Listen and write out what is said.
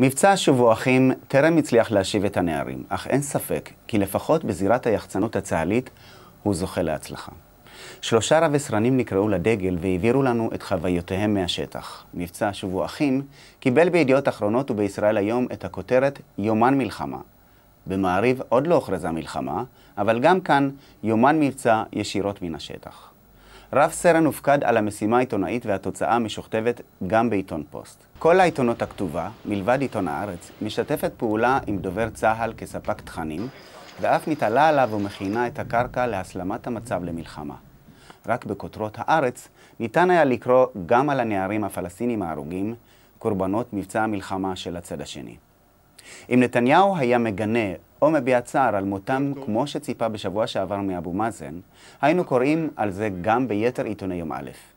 מבצע אחים טרם הצליח להשיב את הנערים, אך אין ספק כי לפחות בזירת היחצנות הצה"לית הוא זוכה להצלחה. שלושה רבי סרנים נקראו לדגל והעבירו לנו את חוויותיהם מהשטח. מבצע אחים קיבל בידיעות אחרונות ובישראל היום את הכותרת יומן מלחמה. במעריב עוד לא הוכרזה מלחמה, אבל גם כאן יומן מבצע ישירות מן השטח. רב סרן הופקד על המשימה העיתונאית והתוצאה המשוכתבת גם בעיתון פוסט. כל העיתונות הכתובה, מלבד עיתון הארץ, משתפת פעולה עם דובר צה"ל כספק תכנים, ואף מתעלה עליו ומכינה את הקרקע להסלמת המצב למלחמה. רק בכותרות הארץ ניתן היה לקרוא גם על הנערים הפלסטינים ההרוגים, קורבנות מבצע המלחמה של הצד השני. אם נתניהו היה מגנה או מביע צער על מותם כמו שציפה בשבוע שעבר מאבו מאזן, היינו קוראים על זה גם ביתר עיתוני יום א'.